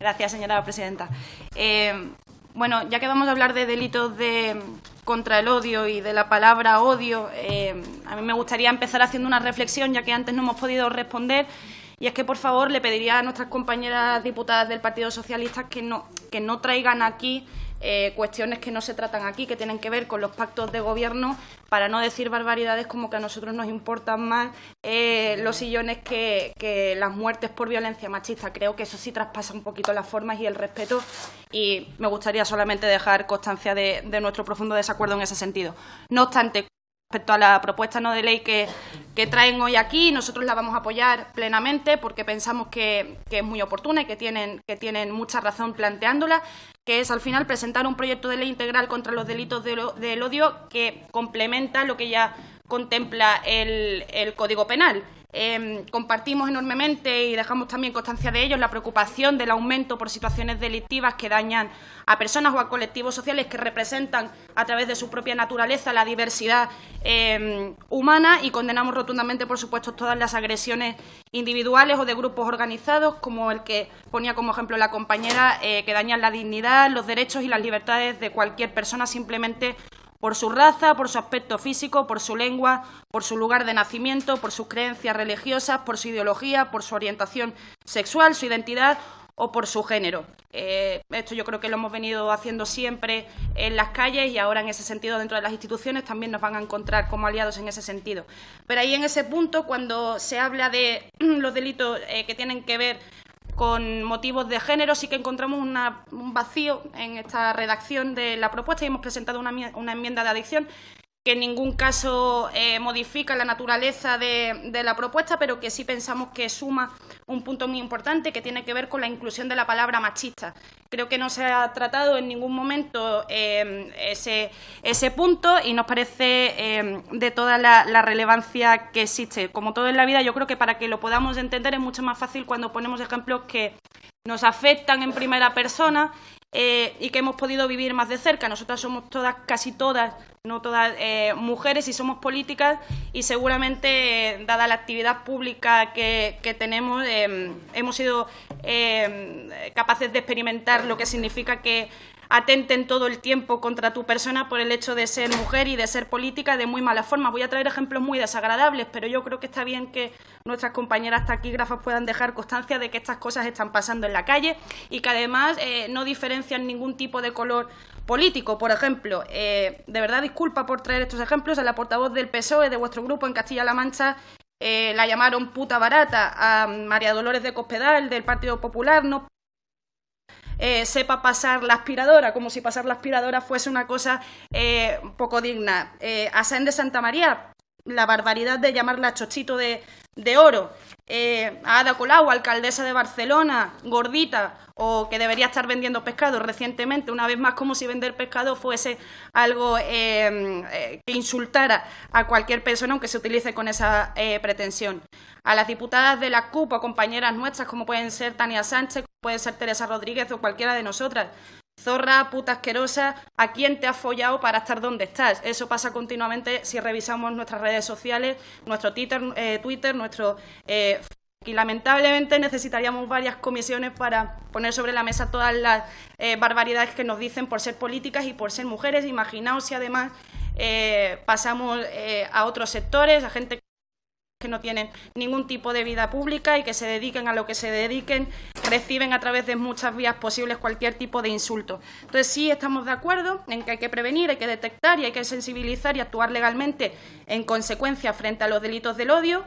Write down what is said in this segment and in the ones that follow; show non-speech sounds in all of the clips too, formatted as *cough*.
Gracias, señora presidenta. Eh, bueno, ya que vamos a hablar de delitos de, contra el odio y de la palabra odio, eh, a mí me gustaría empezar haciendo una reflexión, ya que antes no hemos podido responder. Y es que, por favor, le pediría a nuestras compañeras diputadas del Partido Socialista que no, que no traigan aquí eh, cuestiones que no se tratan aquí, que tienen que ver con los pactos de gobierno, para no decir barbaridades como que a nosotros nos importan más eh, los sillones que, las muertes por violencia machista. Creo que eso sí traspasa un poquito las formas y el respeto y me gustaría solamente dejar constancia de nuestro profundo desacuerdo en ese sentido. No obstante, respecto a la propuesta no de ley que, que traen hoy aquí. Nosotros la vamos a apoyar plenamente porque pensamos que, es muy oportuna y que tienen, que tienen mucha razón planteándola, que es al final presentar un proyecto de ley integral contra los delitos de del odio que complementa lo que ya contempla el, el Código Penal Em, compartimos enormemente y dejamos también constancia de ello la preocupación del aumento por situaciones delictivas que dañan a personas o a colectivos sociales que representan a través de su propia naturaleza la diversidad em, humana y condenamos rotundamente, por supuesto, todas las agresiones individuales o de grupos organizados, como el que ponía como ejemplo la compañera, eh, que dañan la dignidad, los derechos y las libertades de cualquier persona simplemente por su raza, por su aspecto físico, por su lengua, por su lugar de nacimiento, por sus creencias religiosas, por su ideología, por su orientación sexual, su identidad o por su género. Eh, esto yo creo que lo hemos venido haciendo siempre en las calles y ahora en ese sentido dentro de las instituciones también nos van a encontrar como aliados en ese sentido. Pero ahí en ese punto, cuando se habla de *clears throat* los delitos eh, que tienen que ver con motivos de género, sí que encontramos un vacío en esta redacción de la propuesta y hemos presentado una, una enmienda de adicción que en ningún caso eh, modifica la naturaleza de, la propuesta, pero que sí pensamos que suma un punto muy importante que tiene que ver con la inclusión de la palabra machista. Creo que no se ha tratado en ningún momento eh, ese, punto y nos parece eh, de toda la, la, relevancia que existe. Como todo en la vida, yo creo que para que lo podamos entender es mucho más fácil cuando ponemos ejemplos que nos afectan en primera persona eh, y que hemos podido vivir más de cerca. Nosotras somos todas, casi todas, no todas eh, mujeres y somos políticas y seguramente, dada la actividad pública que tenemos, em, hemos sido em, capaces de experimentar lo que significa que atenten todo el tiempo contra tu persona por el hecho de ser mujer y de ser política de muy mala forma. Voy a traer ejemplos muy desagradables, pero yo creo que está bien que nuestras compañeras taquígrafas puedan dejar constancia de que estas cosas están pasando en la calle y que además eh, no diferencian ningún tipo de color político, por ejemplo. Eh, de verdad, disculpa por traer estos ejemplos. A la portavoz del PSOE de vuestro grupo en Castilla-La Mancha eh, la llamaron puta barata. A María Dolores de Cospedal del Partido Popular no eh, sepa pasar la aspiradora, como si pasar la aspiradora fuese una cosa eh, poco digna. Eh, de Santa María, la barbaridad de llamarla chochito de, oro, eh, a Ada Colau, alcaldesa de Barcelona, gordita, o que debería estar vendiendo pescado recientemente, una vez más como si vender pescado fuese algo eh, eh, que insultara a cualquier persona, aunque se utilice con esa pretensión. A las diputadas de la CUP o compañeras nuestras, como pueden ser Tania Sánchez, puede ser Teresa Rodríguez o cualquiera de nosotras, zorra, puta asquerosa, ¿a quién te has follado para estar donde estás? Eso pasa continuamente si revisamos nuestras redes sociales, nuestro Twitter, eh, nuestro... Eh, y lamentablemente necesitaríamos varias comisiones para poner sobre la mesa todas las eh, barbaridades que nos dicen por ser políticas y por ser mujeres. Imaginaos si además pasamos a otros sectores, a gente que no tiene ningún tipo de vida pública y que se dediquen a lo que se dediquen, reciben a través de muchas vías posibles cualquier tipo de insulto. Entonces sí estamos de acuerdo en que hay que prevenir, hay que detectar y hay que sensibilizar y actuar legalmente en consecuencia frente a los delitos del odio,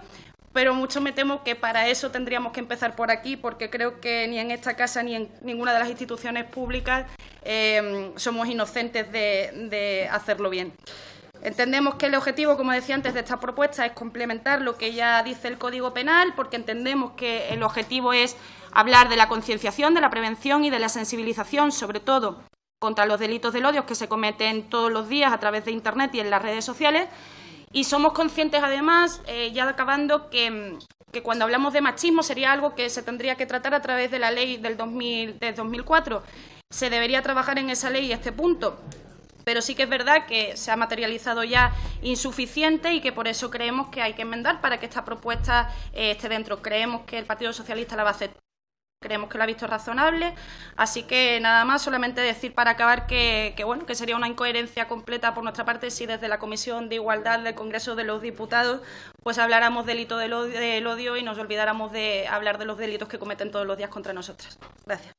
pero mucho me temo que para eso tendríamos que empezar por aquí, porque creo que ni en esta casa ni en ninguna de las instituciones públicas eh, somos inocentes de hacerlo bien. Entendemos que el objetivo, como decía antes, de esta propuesta es complementar lo que ya dice el Código Penal, porque entendemos que el objetivo es hablar de la concienciación, de la prevención y de la sensibilización, sobre todo contra los delitos del odio que se cometen todos los días a través de Internet y en las redes sociales. Y somos conscientes, además, eh, ya acabando, que, cuando hablamos de machismo sería algo que se tendría que tratar a través de la ley del de 2004. Se debería trabajar en esa ley este punto pero sí que es verdad que se ha materializado ya insuficiente y que por eso creemos que hay que enmendar para que esta propuesta eh, esté dentro. Creemos que el Partido Socialista la va a aceptar. Creemos que lo ha visto razonable, así que nada más, solamente decir para acabar que, bueno, que sería una incoherencia completa por nuestra parte si desde la Comisión de Igualdad del Congreso de los Diputados pues habláramos delito del del odio y nos olvidáramos de hablar de los delitos que cometen todos los días contra nosotras. Gracias.